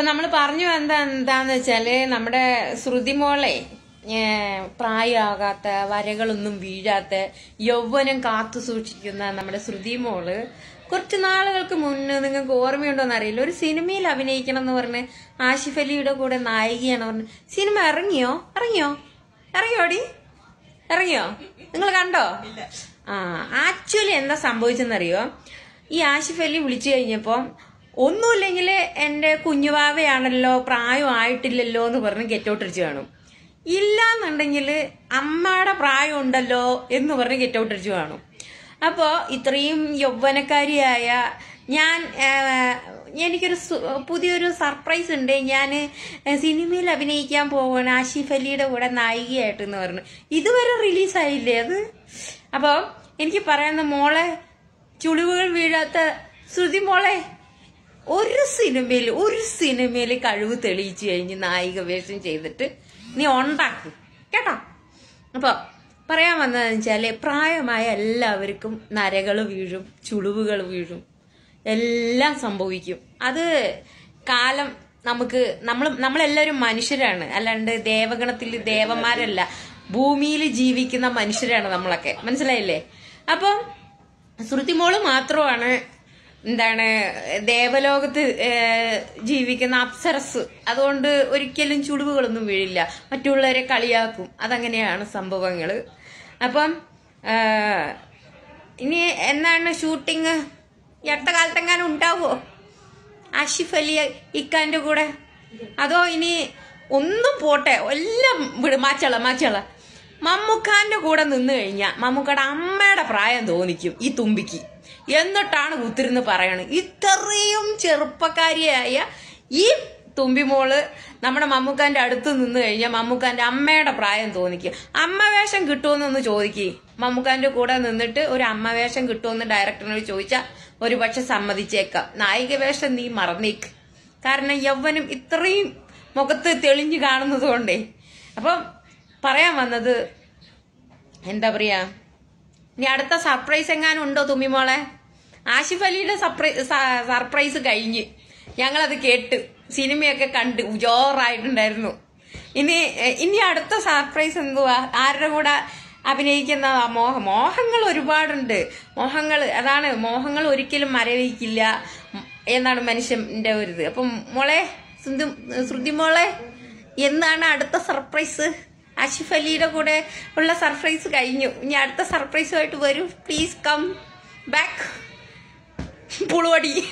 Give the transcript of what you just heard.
അപ്പൊ നമ്മൾ പറഞ്ഞു എന്താ എന്താന്ന് വെച്ചാല് നമ്മുടെ ശ്രുതി മോളെ പ്രായമാകാത്ത വരകളൊന്നും വീഴാത്ത യൗവനം കാത്തു സൂക്ഷിക്കുന്ന നമ്മുടെ ശ്രുതി മോള് കുറച്ച് നാളുകൾക്ക് മുന്നേ നിങ്ങൾക്ക് ഓർമ്മയുണ്ടോന്ന് അറിയില്ല ഒരു സിനിമയിൽ അഭിനയിക്കണം എന്ന് പറഞ്ഞ് ആഷിഫ് അലിയുടെ കൂടെ നായികയാണ് പറഞ്ഞ് സിനിമ ഇറങ്ങിയോ ഇറങ്ങിയോ ഇറങ്ങിയോടി ഇറങ്ങിയോ നിങ്ങൾ കണ്ടോ ആ ആക്ച്വലി എന്താ സംഭവിച്ചെന്നറിയോ ഈ ആഷിഫ് അലി വിളിച്ചു കഴിഞ്ഞപ്പോൾ ഒന്നുമില്ലെങ്കിൽ എൻ്റെ കുഞ്ഞുവാവയാണല്ലോ പ്രായമായിട്ടില്ലല്ലോ എന്ന് പറഞ്ഞ് ഗെറ്റൗട്ടിരിച്ച് കാണും എന്നുണ്ടെങ്കിൽ അമ്മയുടെ പ്രായം ഉണ്ടല്ലോ എന്ന് പറഞ്ഞ് ഗെറ്റൗട്ടിരിച്ച് കാണും അപ്പോൾ ഇത്രയും യൗവനക്കാരിയായ ഞാൻ എനിക്കൊരു പുതിയൊരു സർപ്രൈസ് ഉണ്ട് ഞാൻ സിനിമയിൽ അഭിനയിക്കാൻ പോവാണ് ആഷിഫ് അലിയുടെ കൂടെ നായികയായിട്ട് എന്ന് പറഞ്ഞു ഇതുവരെ റിലീസായില്ലേ അത് അപ്പോൾ എനിക്ക് പറയുന്ന മോളെ ചുളിവുകൾ വീഴാത്ത ശ്രുതി മോളെ ഒരു സിനിമയിൽ ഒരു സിനിമയിൽ കഴിവ് തെളിയിച്ചു കഴിഞ്ഞ് നായിക വേഷം ചെയ്തിട്ട് നീ ഉണ്ടാക്കി കേട്ടോ അപ്പോൾ പറയാൻ വന്നതെന്ന് വെച്ചാല് പ്രായമായ എല്ലാവർക്കും നരകൾ വീഴും ചുളിവുകൾ വീഴും എല്ലാം സംഭവിക്കും അത് കാലം നമുക്ക് നമ്മൾ നമ്മളെല്ലാവരും മനുഷ്യരാണ് അല്ലാണ്ട് ദേവഗണത്തിൽ ദേവന്മാരല്ല ഭൂമിയിൽ ജീവിക്കുന്ന മനുഷ്യരാണ് നമ്മളൊക്കെ മനസ്സിലായില്ലേ അപ്പം ശ്രുതിമോള് മാത്രമാണ് എന്താണ് ദേവലോകത്ത് ജീവിക്കുന്ന അപ്സരസ് അതുകൊണ്ട് ഒരിക്കലും ചുടുവുകളൊന്നും വീഴില്ല മറ്റുള്ളവരെ കളിയാക്കും അതങ്ങനെയാണ് സംഭവങ്ങൾ അപ്പം ഇനി എന്നാണ് ഷൂട്ടിങ് അടുത്ത കാലത്തെങ്ങാനും ഉണ്ടാവുമോ ആഷിഫ് അലി ഇക്കാൻ്റെ കൂടെ അതോ ഇനി ഒന്നും പോട്ടെ എല്ലാം വിട് മാച്ചള മാച്ചള മമ്മൂക്കാൻ്റെ കൂടെ നിന്ന് കഴിഞ്ഞാൽ മമ്മൂക്കയുടെ അമ്മയുടെ പ്രായം തോന്നിക്കും ഈ തുമ്പിക്ക് എന്നിട്ടാണ് കുത്തിരുന്ന് പറയണത് ഇത്രയും ചെറുപ്പക്കാരിയായ ഈ തുമ്പിമോള് നമ്മുടെ മമ്മൂക്കാന്റെ അടുത്ത് നിന്ന് കഴിഞ്ഞാൽ മമ്മൂക്കാന്റെ അമ്മയുടെ പ്രായം തോന്നിക്കുക അമ്മ വേഷം കിട്ടുമെന്നൊന്ന് ചോദിക്കുക മമ്മൂക്കാന്റെ കൂടെ നിന്നിട്ട് ഒരു അമ്മ വേഷം കിട്ടുമെന്ന് ഡയറക്ടറിനോട് ചോദിച്ചാൽ ഒരുപക്ഷെ സമ്മതിച്ചേക്കാം നായിക വേഷം നീ മറന്നേക്ക് കാരണം യൗവനും ഇത്രയും മുഖത്ത് തെളിഞ്ഞു കാണുന്നത് കൊണ്ടേ അപ്പം പറയാൻ വന്നത് എന്താ പറയാ ഇനി അടുത്ത സർപ്രൈസ് എങ്ങാനും ഉണ്ടോ തുമ്മിമോളെ ആഷിഫ് അലിയുടെ സർപ്രൈസ് കഴിഞ്ഞ് ഞങ്ങളത് കേട്ട് സിനിമയൊക്കെ കണ്ട് ജോറായിട്ടുണ്ടായിരുന്നു ഇനി ഇനി അടുത്ത സർപ്രൈസ് എന്തുവാ ആരുടെ കൂടെ അഭിനയിക്കുന്ന മോഹ മോഹങ്ങൾ ഒരുപാടുണ്ട് മോഹങ്ങൾ അതാണ് മോഹങ്ങൾ ഒരിക്കലും മരവിക്കില്ല എന്നാണ് മനുഷ്യന്റെ ഒരു ഇത് അപ്പം മോളെ ശ്രുതി മോളെ എന്താണ് അടുത്ത സർപ്രൈസ് ആഷിഫ് അലിയുടെ കൂടെ ഉള്ള സർപ്രൈസ് കഴിഞ്ഞു ഇനി അടുത്ത സർപ്രൈസുമായിട്ട് വരും പ്ലീസ് കം ബാക്ക് 不 落地。